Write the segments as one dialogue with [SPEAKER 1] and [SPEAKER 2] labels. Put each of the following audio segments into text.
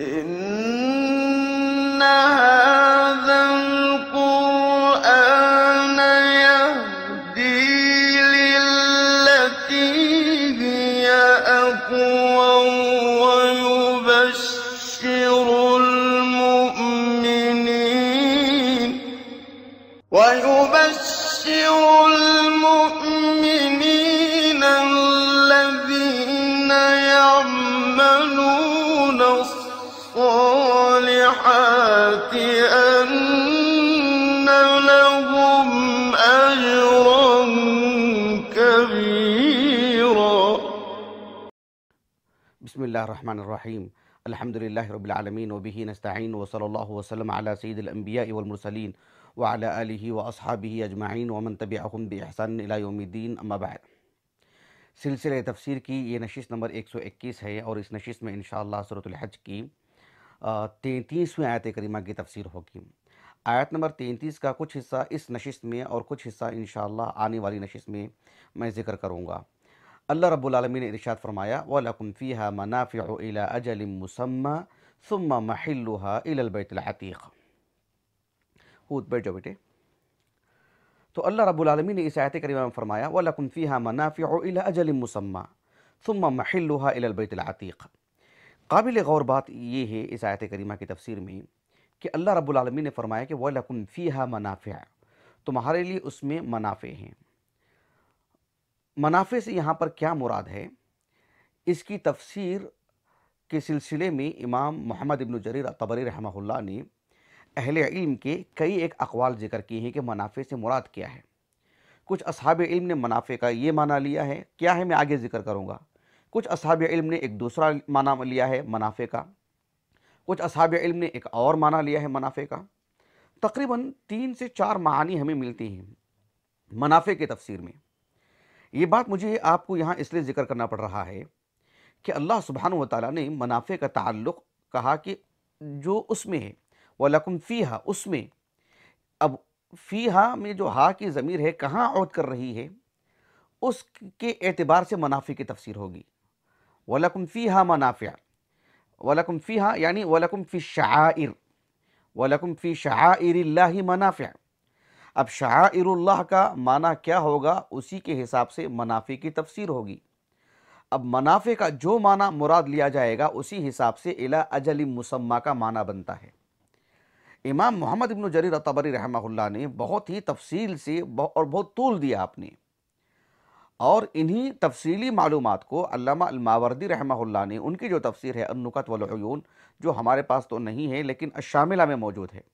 [SPEAKER 1] إنها बिस्मिल्लाम अलहमदिल्ला रबालमीन वबी नस्तिन वसल वसलम अला सईदम्बियामरसलिन वाला व असहाबी अजमाइन वमन तब अहसन अम्माबाद सिलसिले तफसर की ये नशीस नंबर एक सौ इक्कीस है और इस नशीस में इन शरतलहज की तैंतीसवीं आयत करीमा की तफसर होगी आयत नंबर तैंतीस का कुछ हिस्सा इस नशीस में और कुछ हिस्सा इन आने वाली नशीस में मैं ज़िक्र करूँगा अल्लाह रब्बुलमी ने इरशाद फरमाया वलकुम फ़ीहा मनाफ़ी इला अजल मुसम्मा सुम्मा महिल्लुहा इलबैतलातीक़ हूद बैठ जाओ बेटे तो अल्लाह रब्बुलमी ने इस आयत करीमा में फरमाया वलकुम फ़ीहा मनाफ़ी इला अजल मुसम्मा सुम्मा महिल्लुहा इलबैतलातीक़ काबिल गौर बात यह है इस आयत करीमा की तफसीर में कि अल्लाह रब्बुलमी ने फरमाया कि वलकुम फ़ीहा मनाफ़ तुम्हारे लिए उसमें मुनाफे हैं मुनाफे से यहाँ पर क्या मुराद है इसकी तफसीर के सिलसिले में इमाम मोहम्मद इबन जरीर तबरी रहमहुल्ला ने अहल इल्म के कई एक अकवाल जिक्र किए हैं कि मुनाफे से मुराद क्या है कुछ असहाब इल्म ने मुनाफे का ये माना लिया है क्या है मैं आगे ज़िक्र करूँगा कुछ असहाब इल्म ने एक दूसरा माना लिया है मुनाफे का कुछ असहाब इल्म ने एक और माना लिया है मुनाफे का तकरीबन तीन से चार मानी हमें मिलती हैं मुनाफे के तफसीर में ये बात मुझे आपको यहाँ इसलिए ज़िक्र करना पड़ रहा है कि अल्लाह सुबहान व ने मुनाफे का ताल्लुक़ कहा कि जो उसमें है वलकुम फ़ी हा उसमें अब फ़ीहा में जो हा की ज़मीर है कहाँ औद कर रही है उसके एतबार से मुनाफे की तफसीर होगी वालकुम फ़ी हा मुनाफ़ा वलकुम फ़ी हा यानी वालकुम फ़ी शाइर वलकुम फ़ी शाइर मनाफ़ा अब शाह का माना क्या होगा उसी के हिसाब से मुनाफे की तफसीर होगी अब मुनाफे का जो माना मुराद लिया जाएगा उसी हिसाब से इला अजल मुसम्मा का माना बनता है इमाम मोहम्मद इबन जरीर तबरी रहमहुल्ला ने बहुत ही तफसील से और बहुत तूल दिया आपने और इन्हीं तफसीली मालूम को अल्लामावर्दी रहमहुल्ला ने उनकी जो तफसीर है अनुकत वलून जो हमारे पास तो नहीं है लेकिन शामिला में मौजूद है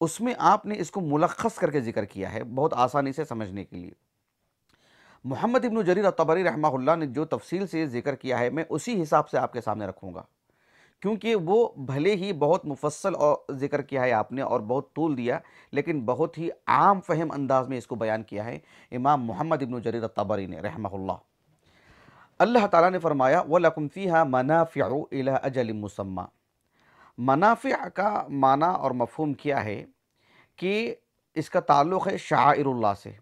[SPEAKER 1] उसमें आपने इसको मुलखस करके जिक्र किया है बहुत आसानी से समझने के लिए मोहम्मद इबन जरीर तबरी रहमा ने जो तफसील से जिक्र किया है मैं उसी हिसाब से आपके सामने रखूँगा क्योंकि वो भले ही बहुत मुफसल और जिक्र किया है आपने और बहुत तूल दिया लेकिन बहुत ही आम फहम अंदाज में इसको बयान किया है इमाम मोहम्मद इबन जरीर तबरी ने रहमा अल्लाह ताला ने फरमाया वलकुम फ़ीहा मना फ़िर अजल मुसम्मा मनाफ़ का माना और मफहम किया है कि इसका ताल्लुक़ है शाहरुल्ला से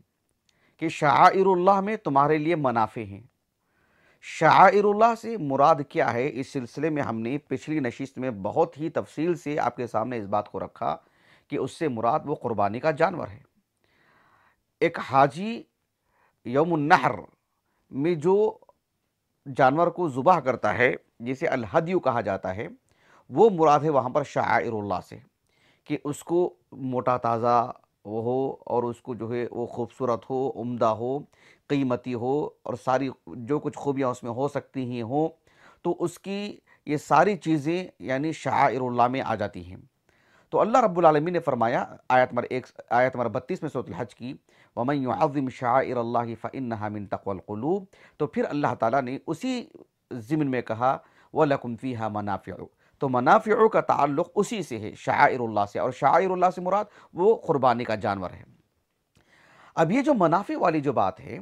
[SPEAKER 1] कि शाहरुल्ला में तुम्हारे लिए मुनाफ़े हैं शाहरुल्ला से मुराद क्या है इस सिलसिले में हमने पिछली नशिस्त में बहुत ही तफसील से आपके सामने इस बात को रखा कि उससे मुराद वो क़ुरबानी का जानवर है एक हाजी यमुन्नहर में जो जानवर को जुबाह करता है जिसे अलहदयू कहा जाता है वो मुराद है वहाँ पर शायर से कि उसको मोटा ताज़ा वो हो और उसको जो है वो खूबसूरत हो उम्दा हो कीमती हो और सारी जो कुछ खूबियाँ उसमें हो सकती ही हों तो उसकी ये सारी चीज़ें यानी शायर में आ जाती हैं तो अल्लाह रब्बुल ने फरमाया आयत नंबर एक आयत नंबर बत्तीस में सूरत हज की वमन युआज़िम शायर फ़िन मिन तकवलूब तो फिर अल्लाह ताला ने उसी ज़िमन में कहा व लकुम हा मनाफ़ तो मुनाफियों का ताल्लुक़ उसी से है शायरल्ला से और शायरल्ला से मुराद वो क़ुरबानी का जानवर है अब ये जो मुनाफे वाली जो बात है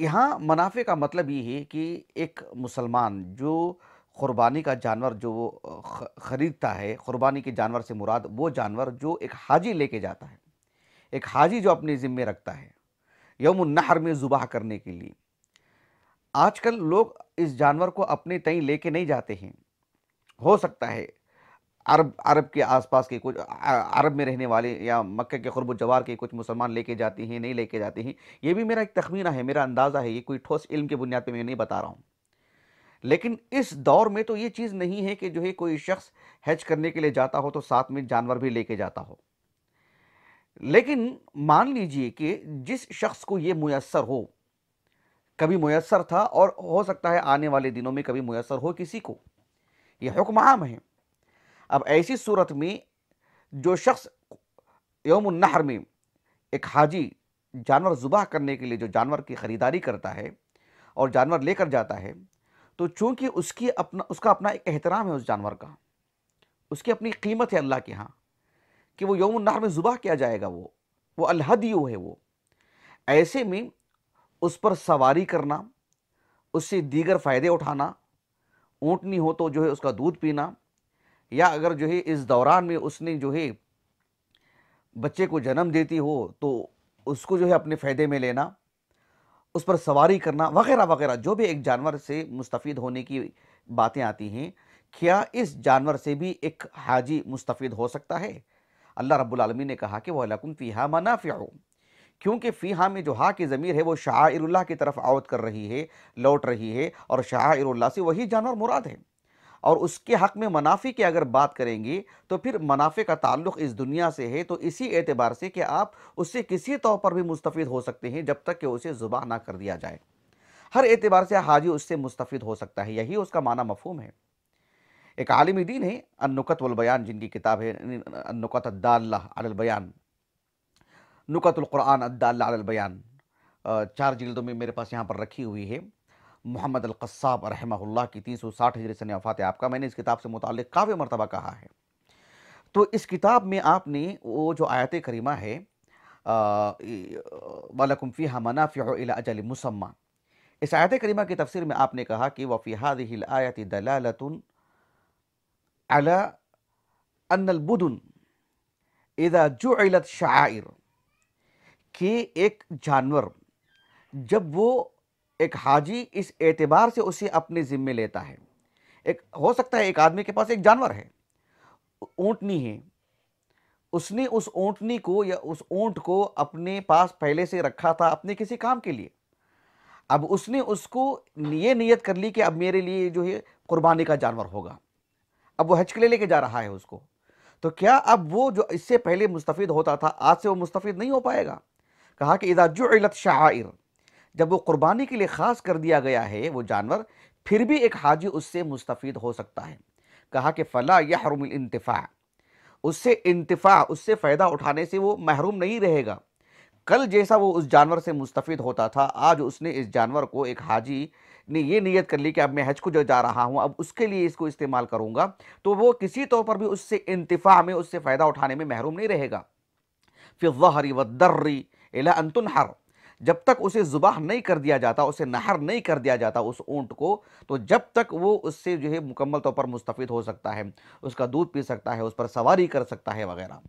[SPEAKER 1] यहाँ मुनाफे का मतलब ये है कि एक मुसलमान जो क़ुरबानी का जानवर जो वो ख़रीदता है क़ुरबानी के जानवर से मुराद वो जानवर जो एक हाजी लेके जाता है एक हाजी जो अपने ज़िम्मे रखता है यौम नहर में जुबाह करने के लिए आजकल लोग इस जानवर को अपने तई लेके नहीं जाते हैं हो सकता है अरब अरब के आसपास के कुछ अरब में रहने वाले या मक्के के खुरब जवार के कुछ मुसलमान लेके जाते हैं नहीं लेके जाते हैं ये भी मेरा एक तखमीना है मेरा अंदाज़ा है ये कोई ठोस इल्म की बुनियाद पे मैं नहीं बता रहा हूँ लेकिन इस दौर में तो ये चीज़ नहीं है कि जो है कोई शख्स हज करने के लिए जाता हो तो साथ में जानवर भी लेके जाता हो लेकिन मान लीजिए कि जिस शख्स को ये मैसर हो कभी मैसर था और हो सकता है आने वाले दिनों में कभी मैसर हो किसी को यह हुक्म आम है अब ऐसी सूरत में जो शख्स यौम नहर में एक हाजी जानवर जुबाह करने के लिए जो जानवर की ख़रीदारी करता है और जानवर लेकर जाता है तो चूंकि उसकी अपना उसका अपना एक एहतराम है उस जानवर का उसकी अपनी कीमत है अल्लाह के यहाँ कि वो यौम नहर में जुबाह किया जाएगा वो वो अलहद यू है वो ऐसे में उस पर सवारी करना उससे दीगर फ़ायदे उठाना ऊँटनी हो तो जो है उसका दूध पीना या अगर जो है इस दौरान में उसने जो है बच्चे को जन्म देती हो तो उसको जो है अपने फ़ायदे में लेना उस पर सवारी करना वगैरह वगैरह जो भी एक जानवर से मुस्तफ़ होने की बातें आती हैं क्या इस जानवर से भी एक हाजी मुस्तफ़ हो सकता है अल्लाह रब्बुल रबालमी ने कहा कि वह लकुम फ़ी मनाफ़ क्योंकि फ़ीहा में जो हा की ज़मीर है वो शाह की तरफ आवत कर रही है लौट रही है और शाह से वही जानवर मुराद है और उसके हक़ में मुनाफे की अगर बात करेंगे तो फिर मुनाफे का ताल्लुक इस दुनिया से है तो इसी एतबार से कि आप उससे किसी तौर पर भी मुस्तफ़ हो सकते हैं जब तक कि उसे ज़ुबा ना कर दिया जाए हर एतबार से हाजी उससे मुस्तफ़ हो सकता है यही उसका माना मफहम है एक आलमी दीन है अनुकत वलबयान जिनकी किताब है अनुकत अद्दाल्ला अलबयान नुकतुल्कुरान अद्दाल्लाबयान चार जिल्दों में मेरे पास यहाँ पर रखी हुई है मोहम्मद अलकस्साब रहमल्ला की तीन सौ साठ हिजरी सन वफ़ात आपका मैंने इस किताब से मुतल काफ़ी मरतबा कहा है तो इस किताब में आपने वो जो आयत करीमा है वालकुम्फ़ी हमनाफ़िला मुसम्मा इस आयत करीमा की तफसर में आपने कहा कि वफ़ीहाद आयत दलालतन अला अनबुदन इदा जुलत शायर कि एक जानवर जब वो एक हाजी इस एतबार से उसे अपने ज़िम्मे लेता है एक हो सकता है एक आदमी के पास एक जानवर है ऊँटनी है उसने उस ऊँटनी को या उस ऊँट को अपने पास पहले से रखा था अपने किसी काम के लिए अब उसने उसको ये नियत कर ली कि अब मेरे लिए जो है कुर्बानी का जानवर होगा अब वो हचकले लेके जा रहा है उसको तो क्या अब वो जो इससे पहले मुस्तफ़ होता था आज से वो मुस्तफ़ नहीं हो पाएगा कहा कि इदा इलत शाइर जब वो क़ुरबानी के लिए ख़ास कर दिया गया है वो जानवर फिर भी एक हाजी उससे मुस्तफ़ हो सकता है कहा कि फ़ला यह हरमिलतफ़ा उससे इंतफ़ा उससे फ़ायदा उठाने से वो महरूम नहीं रहेगा कल जैसा वो उस जानवर से मुस्तफ़ होता था आज उसने इस जानवर को एक हाजी ने ये नीयत कर ली कि अब मैं हज को जो जा रहा हूँ अब उसके लिए इसको इस्तेमाल करूँगा तो वो किसी तौर पर भी उससे इंतफ़ा में उससे फ़ायदा उठाने में महरूम नहीं रहेगा फिर वहरी व दर्री इला अंतुन हर जब तक उसे जुबाह नहीं कर दिया जाता उसे नहर नहीं कर दिया जाता उस ऊँट को तो जब तक वो उससे जो है मुकम्मल तौर पर मुस्तफ़ हो सकता है उसका दूध पी सकता है उस पर सवारी कर सकता है वगैरह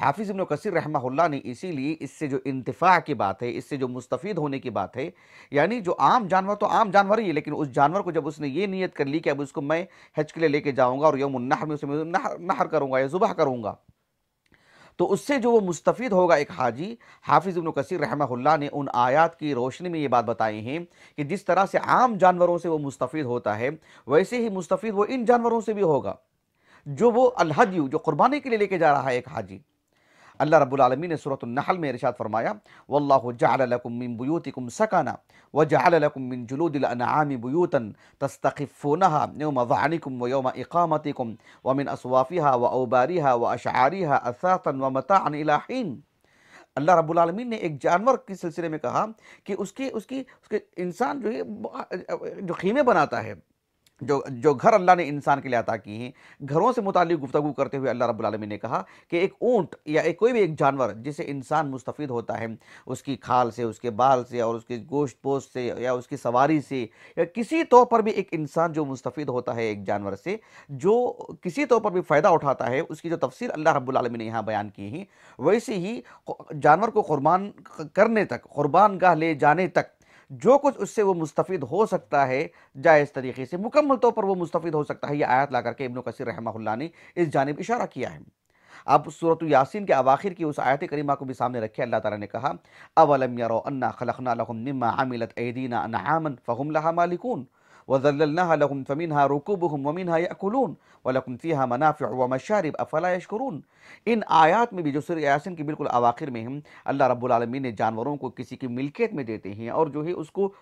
[SPEAKER 1] हाफिज़ इबन कसर रहमहुल्ला ने इसीलिए इससे जो इंतफ़ा की बात है इससे जो मुस्तफ़ होने की बात है यानी जो आम जानवर तो आम जानवर ही है लेकिन उस जानवर को जब उसने ये नीयत कर ली कि अब उसको मैं हज के लिए लेके जाऊँगा और यौम नहर में उसे नहर नहर करूँगा या जुबह करूँगा तो उससे जो वो मुस्तफ़ होगा एक हाजी हाफिज़ इब्न कसर रहमहुल्ला ने उन आयात की रोशनी में ये बात बताई है कि जिस तरह से आम जानवरों से वो मुस्तफ़ होता है वैसे ही मुस्तफ़ वो इन जानवरों से भी होगा जो वो अलहदयू जो कुर्बानी के लिए लेके जा रहा है एक हाजी اللہ رب العالمین سورة النحل میں ارشاد فرمایا واللہ جعل لکم من بیوتکم سکانا وجعل لکم من جلود الانعام بیوتا تستقفونها نوم ضعنکم ویوم اقامتكم ومن اصوافها واوباریها واشعاریها اثاثا ومتاعا الہین اللہ رب العالمین نے ایک جانور کی سلسلے میں کہا کہ اس کی انسان جو خیمے بناتا ہے जो जो घर अल्लाह ने इंसान के लिए अता किए हैं घरों से मुतल गुफ्तु करते हुए अल्लाह रब्लम ने कहा कि एक ऊँट या एक कोई भी एक जानवर जिसे इंसान मुस्तफ़ होता है उसकी खाल से उसके बाल से और उसके गोश्त पोश से या उसकी सवारी से या किसी तौर पर भी एक इंसान जो मुस्तफ़ होता है एक जानवर से जो किसी तौर पर भी फ़ायदा उठाता है उसकी जो तफसर अल्लाह रब्लम ने यहाँ बयान की है वैसे ही जानवर को क़ुरबान करने तक क़ुरबान गाह ले जाने तक जो कुछ उससे वो मुस्तफ़ हो सकता है जायज़ तरीके से मुकम्मल तौर पर वो मुस्तफ़ हो सकता है ये आयत ला करके इबन कसर रहमा ने इस जानब इशारा किया है अब सूरत यासीन के अवाखिर की उस आयत करीमा को भी सामने रखे अल्लाह ताला ने कहा अवलम यरो अन्ना खलकना लहुम निम्मा आमिलत एदीना अनआमन फ़हम लहा मालिकून وذللناها لهم فمنها ركوبهم ومنها يأكلون ولكم فيها منافع ومشارب अफला यशकरून इन आयात में भी जो सूर्य यासिन के बिल्कुल अवाखिर में हम अल्लाह रब्बुल रबालमीन ने जानवरों को किसी की मिल्कियत में देते हैं और जो है उसको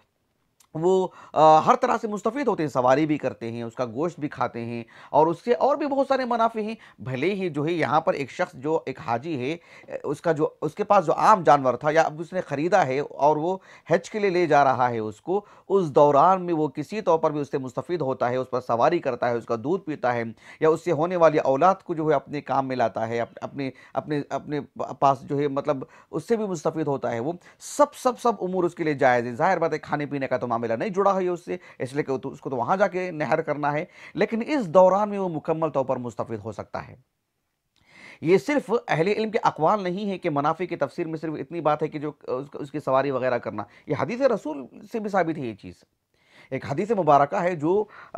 [SPEAKER 1] वो आ, हर तरह से मुस्तफ़ होते हैं सवारी भी करते हैं उसका गोश्त भी खाते हैं और उससे और भी बहुत सारे मुनाफे हैं भले ही जो है यहाँ पर एक शख्स जो एक हाजी है उसका जो उसके पास जो आम जानवर था या अब उसने ख़रीदा है और वो हज के लिए ले जा रहा है उसको उस दौरान में वो किसी तौर पर भी उससे मुस्तफ़ होता है उस पर सवारी करता है उसका दूध पीता है या उससे होने वाली औलाद को जो है अपने काम में लाता है अपने अपने अपने पास जो है मतलब उससे भी मुस्तफ़ होता है वो सब सब सब उमूर उसके लिए जायज़ है ज़ाहिर बात है खाने पीने का तो मामला मेला नहीं जुड़ा है उससे इसलिए तो उसको तो वहां जाके नहर करना है लेकिन इस दौरान में वो मुकम्मल तौर पर मुस्तफ़ हो सकता है ये सिर्फ अहले इल्म के अकवाल नहीं है कि मुनाफे की तफसीर में सिर्फ इतनी बात है कि जो उसकी सवारी वगैरह करना यह हदीस रसूल से भी साबित है ये चीज़ एक हदीस मुबारक है जो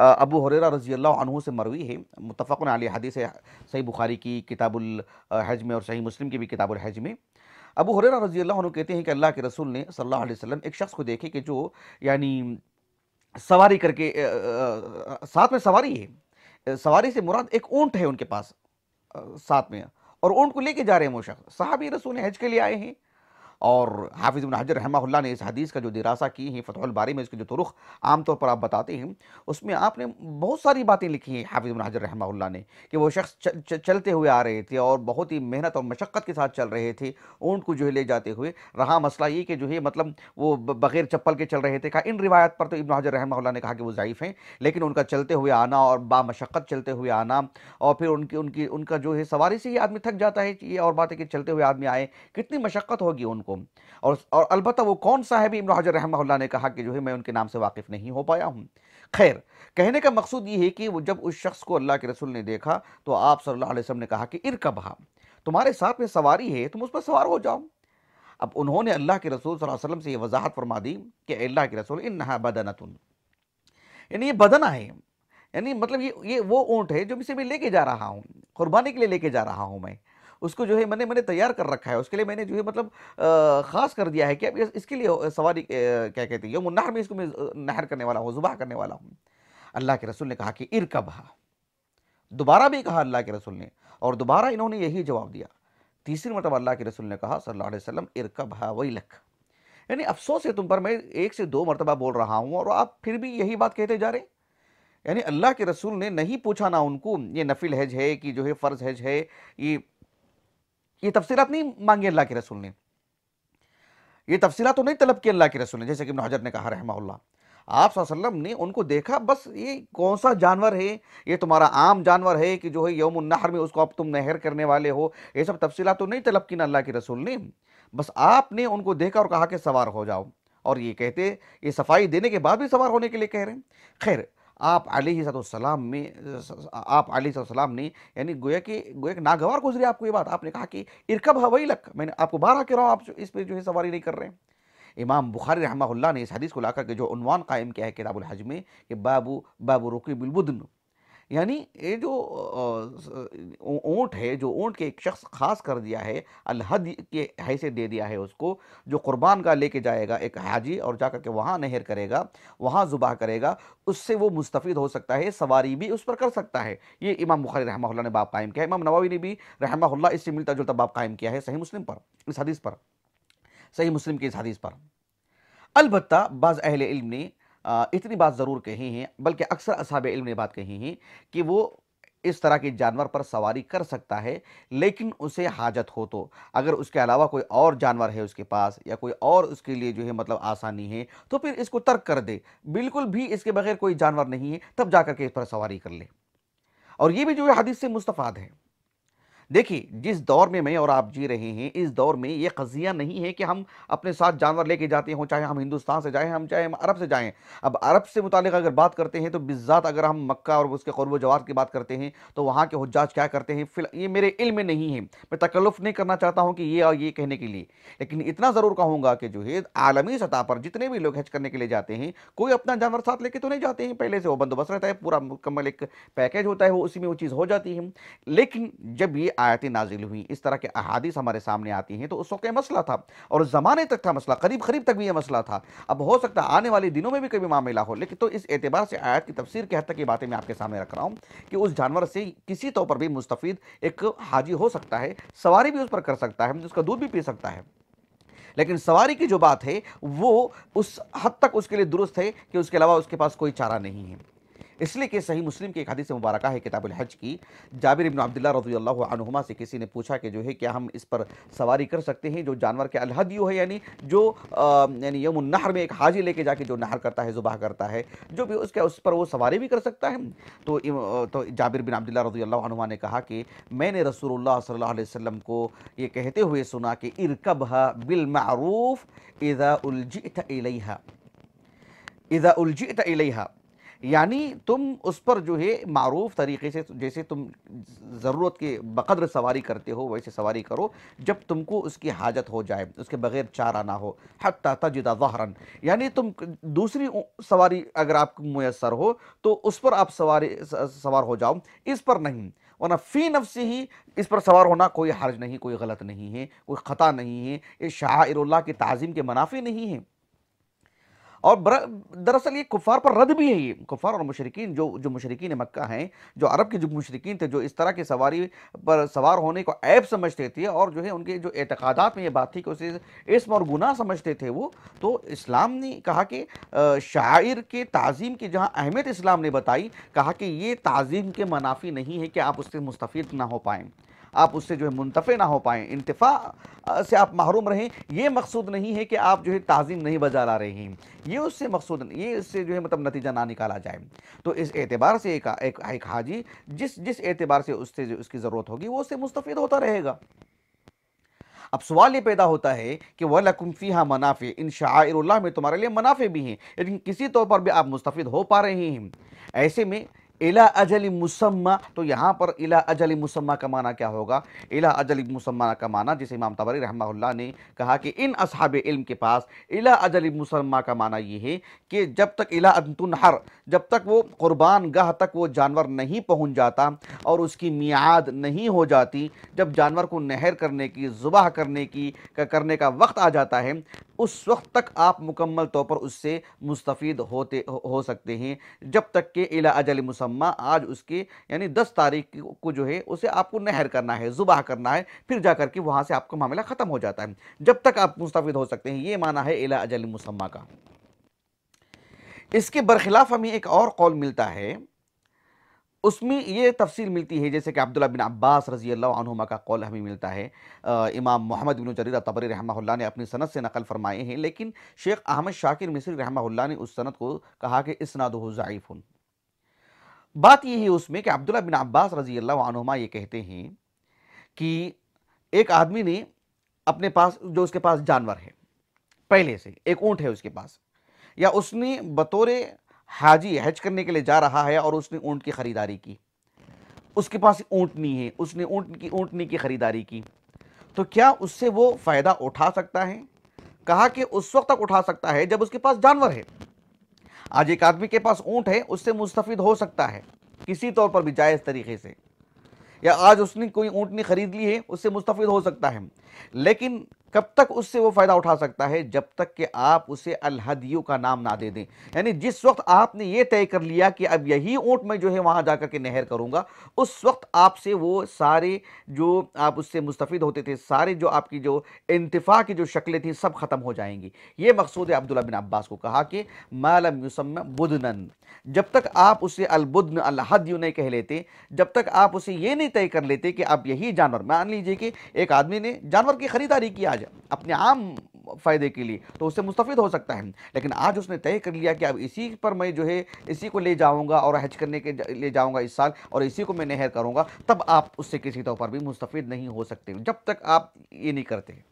[SPEAKER 1] अबू हुररा रजी अल्लाह से मरवी है मुतफ़न आली हदीस सही बुखारी की किताबुल हज में और सही मुस्लिम की भी किताबुल हज में अबू हुरैरा रजी अल्लाह कहते हैं कि अल्लाह के रसूल ने सल्लल्लाहु अलैहि वसल्लम एक शख्स को देखे कि जो यानी सवारी करके साथ में सवारी है सवारी से मुराद एक ऊँट है उनके पास साथ में और ऊँट को लेके जा रहे हैं वो शख्स साहब रसूल हज के लिए आए हैं और हाफिज़ बिन हजर रहमा ने इस हदीस का जो दिरासा की है फ़तहबारी में इसके जो तुरुख आमतौर पर आप बताते हैं उसमें आपने बहुत सारी बातें लिखी हैं हाफिज़ बिन हजर रहमा ने कि वो शख्स चलते हुए आ रहे थे और बहुत ही मेहनत और मशक्क़त के साथ चल रहे थे ऊँट को जो है ले जाते हुए रहा मसला ये कि जो है मतलब वो बग़ैर चप्पल के चल रहे थे कहा इन रिवायत पर तो इबन हजर रहमा ने कहा कि वो ज़ाइफ़ हैं लेकिन उनका चलते हुए आना और बामशक्क़त चलते हुए आना और फिर उनकी उनकी उनका जो है सवारी से ही आदमी थक जाता है ये और बात है कि चलते हुए आदमी आए कितनी मशक्क़त होगी उनको को और और अलबत् वो कौन सा है भी इमर हजर रहमल ने कहा कि जो है मैं उनके नाम से वाकिफ़ नहीं हो पाया हूँ खैर कहने का मकसद ये है कि वो जब उस शख्स को अल्लाह के रसूल ने देखा तो आप सल्ला वसम ने कहा कि इरकबहा तुम्हारे साथ में सवारी है तुम उस पर सवार हो जाओ अब उन्होंने अल्लाह के रसूल सल्लल्लाहु अलैहि वसल्लम से ये वजाहत फरमा दी कि अल्लाह के रसूल इन नहा तुन यानी ये बदना है यानी मतलब ये ये वो ऊँट है जो इसे मैं लेके जा रहा हूँ कुर्बानी के लिए लेके जा रहा हूँ मैं उसको जो है मैंने मैंने तैयार कर रखा है उसके लिए मैंने जो है मतलब ख़ास कर दिया है कि अब इसके लिए सवारी क्या कहते हैं यमुन नहर में इसको मैं नहर करने वाला हूँ जुबाह करने वाला हूँ अल्लाह के रसूल ने कहा कि इर कबा दोबारा भी कहा अल्लाह के रसुल ने और दोबारा इन्होंने यही जवाब दिया तीसरी मतलब अल्लाह के रसूल ने कहा सल्लल्लाहु अलैहि वसल्लम इरकब हवई लख यानी अफसोस है तुम पर मैं एक से दो मरतबा बोल रहा हूँ और आप फिर भी यही बात कहते जा रहे यानी अल्लाह के रसूल ने नहीं पूछा ना उनको ये नफिल हज है कि जो है फ़र्ज़ हज है ये ये तफसीत नहीं मांगी अल्लाह के रसूल ने ये तफसीलात तो नहीं तलब की अल्लाह के रसूल ने जैसे कि हजर ने कहा रहमा आप सल्लम ने उनको देखा बस ये कौन सा जानवर है ये तुम्हारा आम जानवर है कि जो है यौम नहर में उसको अब तुम नहर करने वाले हो ये सब तफसीला तो नहीं तलब की ना अल्लाह के रसूल ने बस आपने उनको देखा और कहा कि सवार हो जाओ और ये कहते ये सफाई देने के बाद भी सवार होने के लिए कह रहे हैं खैर आप आलतम में आप आलतम ने यानी गोया के गोया के नागवार गुजरी आपको ये बात आपने कहा कि इरकब हवाई लक मैंने आपको बारह कह रहा हूँ आप इस पर जो है सवारी नहीं कर रहे हैं इमाम बुखारी रहमा ने इस हदीस को लाकर के जो उनवान कायम किया है किताबुल हज में कि बाबू बाबू रुकी बिलबुदन यानी ये जो ऊँट है जो ऊँट के एक शख्स खास कर दिया है अलहद के हैसियत दे दिया है उसको जो कुर्बान का लेके जाएगा एक हाजी और जा कर के वहाँ नहर करेगा वहाँ जुबा करेगा उससे वो मुस्तफ़ हो सकता है सवारी भी उस पर कर सकता है ये इमाम बुखारी रहमा ने बाप कायम किया इमाम नवावी ने भी रहमा इससे मिलता जुलता बाप कायम किया है सही मुस्लिम पर इस हदीस पर सही मुस्लिम की इस हदीस पर अलबत् बाज़ अहल इल्म ने इतनी बात ज़रूर कही हैं बल्कि अक्सर असाब इल्म ने बात कही हैं कि वो इस तरह के जानवर पर सवारी कर सकता है लेकिन उसे हाजत हो तो अगर उसके अलावा कोई और जानवर है उसके पास या कोई और उसके लिए जो है मतलब आसानी है तो फिर इसको तर्क कर दे बिल्कुल भी इसके बगैर कोई जानवर नहीं है तब जा के इस पर सवारी कर ले और ये भी जो है हदीस से मुस्तफ़ाद है देखिए जिस दौर में मैं और आप जी रहे हैं इस दौर में ये कजिया नहीं है कि हम अपने साथ जानवर लेके जाते हों चाहे हम हिंदुस्तान से जाएँ हम चाहे हम अरब से जाएँ अब अरब से मुतल अगर बात करते हैं तो बिज़ात अगर हम मक्का और उसके कौरब जवाब की बात करते हैं तो वहाँ के हजाज क्या करते हैं फिल ये मेरे इल्म में नहीं है मैं तकल्फ़ नहीं करना चाहता हूँ कि ये और ये कहने के लिए लेकिन इतना ज़रूर कहूँगा कि जो है आलमी सतह पर जितने भी लोग हज करने के लिए जाते हैं कोई अपना जानवर साथ लेके तो नहीं जाते हैं पहले से वो बंदोबस्त रहता है पूरा मुकम्मल एक पैकेज होता है वो उसी में वो चीज़ हो जाती है लेकिन जब ये आयतें नाजिल हुई इस तरह के अहादीस हमारे सामने आती हैं तो उस वक्त मसला था और ज़माने तक था मसला करीब करीब तक भी यह मसला था अब हो सकता है आने वाले दिनों में भी कभी मामला हो लेकिन तो इस एतबार से आयत की तफसीर के हद तक ये बातें मैं आपके सामने रख रहा हूँ कि उस जानवर से किसी तौर पर भी मुस्तफ़ एक हाजी हो सकता है सवारी भी उस पर कर सकता है उसका दूध भी पी सकता है लेकिन सवारी की जो बात है वो उस हद तक उसके लिए दुरुस्त है कि उसके अलावा उसके पास कोई चारा नहीं है इसलिए कि सही मुस्लिम की एक हदीस मुबारक है किताबुल हज की जाबिर इब्न अब्दुल्ला रजी से किसी ने पूछा कि जो है क्या हम इस पर सवारी कर सकते हैं जो जानवर के यू है यानी जो यानी यमुन नहर में एक हाजी लेके जाके जो नहर करता है जुबाह करता है जो भी उसके उस पर वो सवारी भी कर सकता है तो तो जाबिर बिन अब्दुल्ला रजी ने कहा कि मैंने रसूलुल्लाह सल्लल्लाहु अलैहि वसल्लम को ये कहते हुए सुना कि इरकबहा बिल मारूफ इज़ा उलजित इलैहा इज़ा उलजित इलैहा यानी तुम उस पर जो है मरूफ तरीके से जैसे तुम ज़रूरत के बकद्र सवारी करते हो वैसे सवारी करो जब तुमको उसकी हाजत हो जाए उसके बगैर चारा ना हो हत्ता तजदा जहरन यानी तुम दूसरी सवारी अगर आपको मैसर हो तो उस पर आप सवारी सवार हो जाओ इस पर नहीं वरना फ़ी नफसी ही इस पर सवार होना कोई हर्ज नहीं कोई गलत नहीं है कोई ख़ता नहीं है ये शाहरल्ला की तज़ीम के मनाफी नहीं है और दरअसल ये कुफ़ार पर रद्द भी है ये कुफ़ार और मशरकिन जो जो मशरकिन मक्का हैं जो अरब के जो मशरकिन थे जो इस तरह की सवारी पर सवार होने को ऐब समझते थे और जो है उनके जो एतकादात में ये बात थी कि उसे इसम और गुनाह समझते थे वो तो इस्लाम ने कहा कि शायर के तज़ीम की जहाँ अहमियत इस्लाम ने बताई कहा कि ये तज़ीम के मुनाफी नहीं है कि आप उससे मुस्तफ़ ना हो पाएँ आप उससे जो है मुंतफे ना हो पाएँ इंतफा से आप महरूम रहें ये मकसूद नहीं है कि आप जो है तज़ीम नहीं बजा ला रहे हैं ये उससे मकसूद ये इससे जो है मतलब नतीजा ना निकाला जाए तो इस एतबार से एक, एक, एक हाजी जिस जिस एतबार से उससे जो उसकी ज़रूरत होगी वो उससे मुस्तफ़ होता रहेगा अब सवाल ये पैदा होता है कि वह हाँ मुनाफे इन शाह में तुम्हारे लिए मुनाफे भी हैं लेकिन किसी तौर पर भी आप मुस्तफ़ हो पा रहे हैं ऐसे में इला अजल मुसम्मा तो यहाँ पर इला अजल मुसम्मा का माना क्या होगा इला अजल मुसम्मा का माना जिसे इमाम तबरी रहमा ने कहा कि इन असहाब इल्म के पास इला अजली मुसम्मा का माना ये है कि जब तक इला हर जब तक वो क़ुरबान गह तक वो जानवर नहीं पहुँच जाता और उसकी मियाद नहीं हो जाती जब जानवर को नहर करने की ज़ुबह करने की करने का वक्त आ जाता है उस वक्त तक आप मुकम्मल तौर पर उससे मुस्तफ़ होते हो सकते हैं जब तक कि इला अजल मुसम्मा मुसम्मा आज उसकी यानी दस तारीख को जो है उसे आपको नहर करना है जुबाह करना है फिर जा के वहाँ से आपका मामला ख़त्म हो जाता है जब तक आप मुस्तफ़ हो सकते हैं ये माना है एला अजल मुसम्मा का इसके बरखिलाफ़ हमें एक और कौल मिलता है उसमें ये तफसील मिलती है जैसे कि अब्दुल्ला बिन अब्बास रजी अल्लाह का कौल हमें मिलता है आ, इमाम मोहम्मद बिन जरीर तबरी रहमा ने अपनी सनत से नकल फरमाए हैं लेकिन शेख अहमद शाकिर मिसरी रहमा ने उस सनत को कहा कि इसनाद ज़ाइफ़ुन बात यह है उसमें कि अब्दुल्ला बिन अब्बास रजी अल्लाह ये कहते हैं कि एक आदमी ने अपने पास जो उसके पास जानवर है पहले से एक ऊँट है उसके पास या उसने बतौर हाजी हज करने के लिए जा रहा है और उसने ऊँट की ख़रीदारी की उसके पास ऊँटनी है उसने ऊँट की ऊँटनी की ख़रीदारी की तो क्या उससे वो फ़ायदा उठा सकता है कहा कि उस वक्त तक उठा सकता है जब उसके पास जानवर है आज एक आदमी के पास ऊँट है उससे मुस्तफ़ हो सकता है किसी तौर पर भी जायज़ तरीके से या आज उसने कोई ऊँटनी ख़रीद ली है उससे मुस्तफ़ हो सकता है लेकिन कब तक उससे वो फ़ायदा उठा सकता है जब तक कि आप उसे अलहदियों का नाम ना दे दें यानी जिस वक्त आपने ये तय कर लिया कि अब यही ऊँट मैं जो है वहाँ जा कर के नहर करूँगा उस वक्त आपसे वो सारे जो आप उससे मुस्तफ़ होते थे सारे जो आपकी जो इंतफ़ा की जो शक्लें थी सब ख़त्म हो जाएंगी ये मकसूद है अब्दुल्ला बिन अब्बास को कहा कि मालम यूसम बुदनन जब तक आप उसे अलबुदन अलहद यू नहीं कह लेते जब तक आप उसे ये नहीं तय कर लेते कि आप यही जानवर मान लीजिए कि एक आदमी ने जानवर की ख़रीदारी की आज आज अपने आम फ़ायदे के लिए तो उससे मुस्तफ़ हो सकता है लेकिन आज उसने तय कर लिया कि अब इसी पर मैं जो है इसी को ले जाऊंगा और हज करने के ले जाऊंगा इस साल और इसी को मैं नहर करूंगा तब आप उससे किसी तौर पर भी मुस्तफ़ नहीं हो सकते जब तक आप ये नहीं करते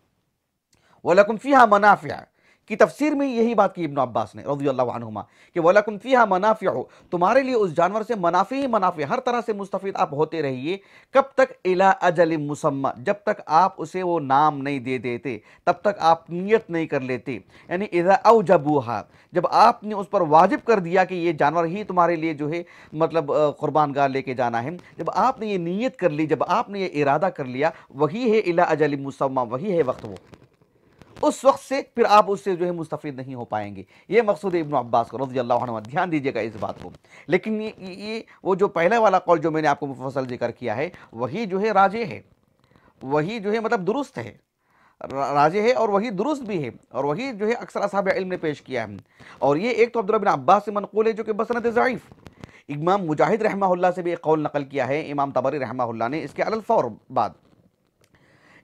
[SPEAKER 1] वलकुम फ़ी मुनाफिया की तफसीर में यही बात की इब्न अब्बास ने रजी कि वलकुम फ़िया मुनाफ़िया हो तुम्हारे लिए उस जानवर से मुनाफे ही मुनाफे हर तरह से मुस्तफ़ आप होते रहिए कब तक इला अजल मुसम्मा जब तक आप उसे वो नाम नहीं दे देते तब तक आप नियत नहीं कर लेते यानी इज़ा अवजबूहा जब आपने उस पर वाजिब कर दिया कि ये जानवर ही तुम्हारे लिए जो है मतलब क़ुरबान गाह लेके जाना है जब आपने ये नीयत कर ली जब आपने ये इरादा कर लिया वही है इला अजल मुसम्मा वही है वक्त वो उस वक्त से फिर आप उससे जो है मुस्तफ़ नहीं हो पाएंगे ये मकसूद इबन अब्बास का रजी अल्लाह ध्यान दीजिएगा इस बात को लेकिन ये, ये वो जो पहला वाला कौल जो मैंने आपको मुफसल जिक्र किया है वही जो है राजे है वही जो है मतलब दुरुस्त है राजे है और वही दुरुस्त भी है और वही जो है अक्सर साहब इल्म ने पेश किया है और ये एक तो अब्दुल अब्बास से मनकूल है जो कि बसनत ज़ीफ़ इमाम मुजाहिद रहमा से भी एक कौल नकल किया है इमाम तबरी रहमा ने इसके अलफौर बाद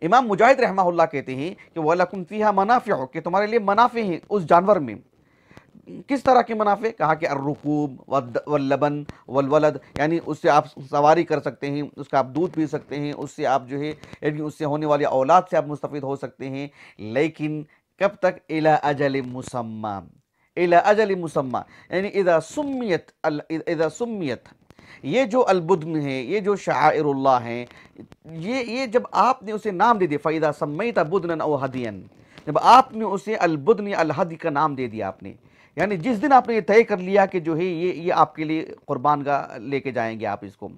[SPEAKER 1] इमाम मुजाहिद रहमा कहते हैं कि वलकुम फ़िया मनाफ़ हो कि तुम्हारे लिए मुनाफे हैं उस जानवर में किस तरह के मुनाफे कहा कि अर्रुकूब वल्लबन वलवलद यानी उससे आप सवारी कर सकते हैं उसका आप दूध पी सकते हैं उससे आप जो है यानी उससे होने वाली औलाद से आप मुस्तफ़ हो सकते हैं लेकिन कब तक इला अजल मुसम्मा इला अजल मुसम्मा यानी इदा सुमियत इदा सुमियत ये जो अलबुदन है ये जो शायरुल्ला हैं ये ये जब आपने उसे नाम दे दिया फ़ैदा सम्मई बुदन ओ हदियन जब आपने उसे अलबुदन अलहदी का नाम दे दिया आपने यानी जिस दिन आपने ये तय कर लिया कि जो है ये ये आपके लिए कुर्बान का लेके जाएंगे आप इसको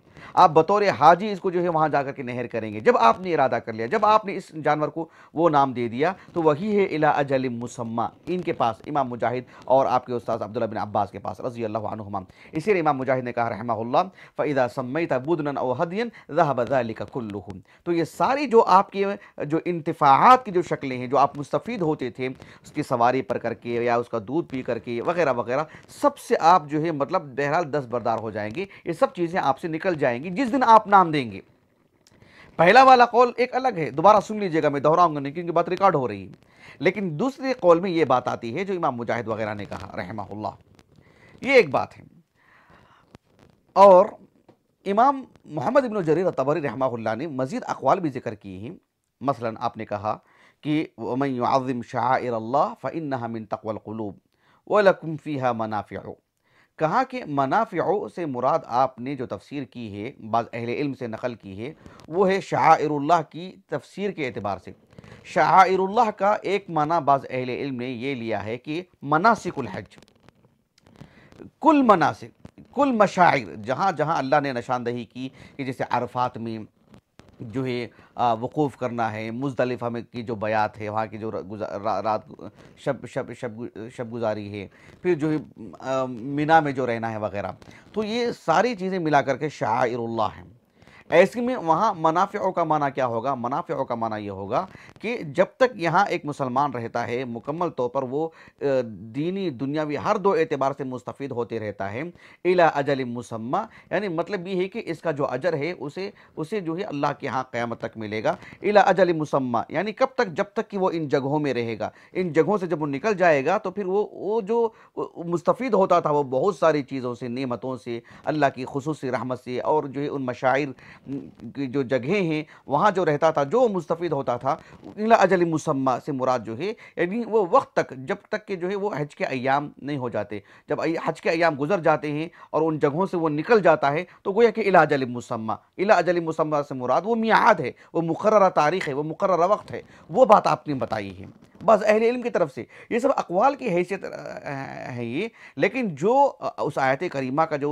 [SPEAKER 1] आप बतौर हाजी इसको जो है वहाँ जा के नहर करेंगे जब आपने इरादा कर लिया जब आपने इस जानवर को वो नाम दे दिया तो वही है इला अजल मुसम्मा इनके पास इमाम मुजाहिद और आपके उस्ताद अब्दुल्ला बिन अब्बास के पास रजी अल्लाह इसीलिए इमाम मुजाहिद ने कहा रहमा फ़ैदा बुद्न तबुदन हदीन का कुल्लुम तो ये सारी जो आपके जो इंतफ़ात की जो शक्लें हैं जो आप मुस्तफ़ होते थे उसकी सवारी पर करके या उसका दूध पी करके की वगैरह वगैरह सबसे आप जो है मतलब बहरहाल दस बरदार हो जाएंगे ये सब चीज़ें आपसे निकल जाएंगी जिस दिन आप नाम देंगे पहला वाला कॉल एक अलग है दोबारा सुन लीजिएगा मैं दोहराऊंगा नहीं क्योंकि बात रिकॉर्ड हो रही है लेकिन दूसरे कॉल में ये बात आती है जो इमाम मुजाहिद वगैरह ने कहा रहमा ये एक बात है और इमाम मोहम्मद इबन जरीर तबरी रहमा ने मज़ीद अकवाल भी जिक्र किए हैं मसलन आपने कहा कि वमन आज़म शाह फ़िन मिन तकवलूब वलकुम फ़ीहा मनाफ़ कहा कि मनाफ़ से मुराद आपने जो तफसीर की है बाज़ अहल इल्म से नकल की है वो है शाहरल्ला की तफसीर के अतबार से शाहरल्ला का एक माना बाज़ अहल इल्म ने ये लिया है कि हज कुल मनासिक कुल मशाइर जहाँ जहाँ अल्लाह ने निशानदही की कि जैसे अरफात में जो है वक़ूफ़ करना है मुजदलिफ़ा में की जो बयात है वहाँ की जो रात शब शब शब शब गुज़ारी है फिर जो है मीना में जो रहना है वगैरह तो ये सारी चीज़ें मिला करके शाह हैं ऐसे में वहाँ मनाफ़ों का माना क्या होगा मुनाफ़ों का माना ये होगा कि जब तक यहाँ एक मुसलमान रहता है मुकम्मल तौर पर वो दीनी दुनियावी हर दो एतबार से मुस्तफ़ होते रहता है इला अजल मुसम्मा यानी मतलब ये है कि इसका जो अजर है उसे उसे जो है अल्लाह के यहाँ क्यामत तक मिलेगा इला अजल मुसम्मा यानी कब तक जब तक कि वो इन जगहों में रहेगा इन जगहों से जब वो निकल जाएगा तो फिर वो वो जो मुस्तफ़ होता था वो बहुत सारी चीज़ों से नियमतों से अल्लाह की खसूस रहमत से और जो है उन मशायर की जो जगह हैं वहाँ जो रहता था जो मुस्तफ़ होता था इला अजल मुसम्मा से मुराद जो है यानी वो वक्त तक जब तक के जो है वो हज के अयाम नहीं हो जाते जब हज के अयाम गुजर जाते हैं और उन जगहों से वो निकल जाता है तो गोया कि इला अजल मुसम्मा इला अजल मुसम्मा से मुराद वो मियाद है वो मुकर्र तारीख़ है वो मुकर वक्त है वो बात आपने बताई है बस अहल इल्म की तरफ से ये सब अकवाल की हैसियत है ये लेकिन जो उस आयत करीमा का जो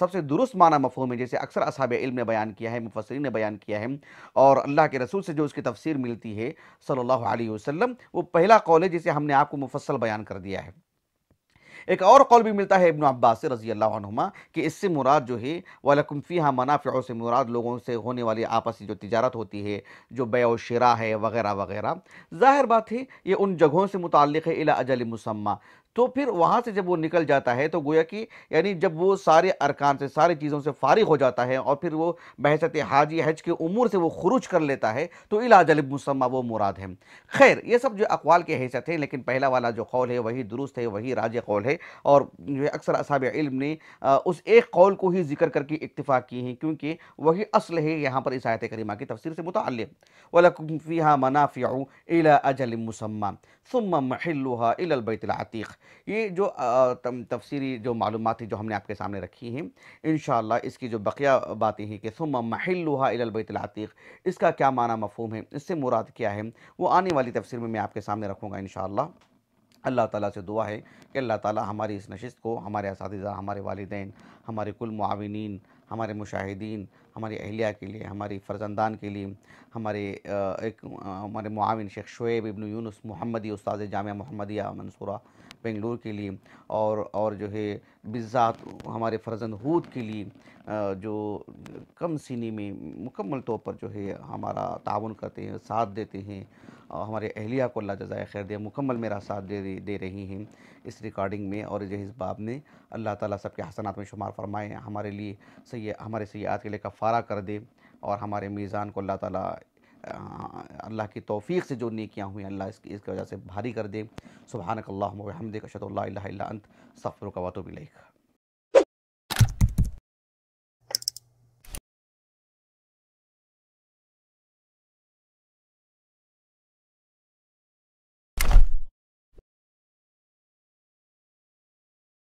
[SPEAKER 1] सबसे दुरुस्त माना मफहम है जैसे अक्सर असाब इल्म ने बयान किया है मुफसरीन ने बयान किया है और अल्लाह के रसूल से जो उसकी तफसीर मिलती है सल्ला अलैहि वो पहला कॉलेज है जिसे हमने आपको मुफसल बयान कर दिया है एक और कौल भी मिलता है इबन अब्बास रजी अल्लाहमा कि इससे मुराद जो है वालकुम हाँ मनाफ़ों से मुराद लोगों से होने वाली आपसी जो तजारत होती है जो बे शरा है वगैरह वगैरह ज़ाहिर बात है ये उन जगहों से मुतल है इला अजल मुसम्मा तो फिर वहाँ से जब वो निकल जाता है तो गोया कि यानी जब वो सारे अरकान से सारी चीज़ों से फारिग हो जाता है और फिर वो बहसत हाजी हज के उमूर से वो खरूज कर लेता है तो अलब मुसम्मा वो मुराद है खैर ये सब जो अकवाल के हैसियत है लेकिन पहला वाला जो कौल है वही दुरुस्त है वही राज कौल है और अक्सर असाब इल्म ने उस एक कौल को ही जिक्र करके इतफ़ा की है क्योंकि वही असल है यहाँ पर इस आयत करीमा की तफसर से मुतल वलफ़ी मनाफ़िया अजल महिल्लुहा सुम महल्ला इलबैतलातीक़ ये जो तफसीरी जो मालूम जो हमने आपके सामने रखी हैं इन इसकी जो बकिया बातें हैं कि सुम महलुहा इलबैतलातीक़ इसका क्या माना मफहम है इससे मुराद क्या है वो आने वाली तफसर में मैं आपके सामने रखूँगा इन अल्लाह ताला से दुआ है कि अल्लाह ताला हमारी इस नशस्त को हमारे इस हमारे वालदे हमारे कुल मुआविन हमारे मुशाहिदीन हमारी अहलिया के लिए हमारी फर्जंदान के लिए हमारे एक हमारे माविन शेख शुएब इबन यूनुस मोहम्मदी उस्ताद जाम मोहम्मदिया मंसूरा बेंगलोर के लिए और और जो है बिज़ात हमारे फर्जंद हूद के लिए जो कम सीनी में मुकम्मल तौर पर जो है हमारा ताउन करते हैं साथ देते हैं और हमारे अहलिया को अल्लाह जजाय खैर दे मुकम्मल मेरा साथ दे दे रही हैं इस रिकॉर्डिंग में और जो इस बाब ने अल्लाह ताला सबके हसनात में शुमार फरमाएँ हमारे लिए सही हमारे सयात के लिए कफ़ारा कर दे और हमारे मीज़ान को अल्लाह ताला अल्लाह की तौफीक से जो नेकियाँ हुई अल्लाह इसकी इसकी वजह से भारी कर दे सुबहानक अल्लाह हमद कशत अंत सफ़र कवातुबिलख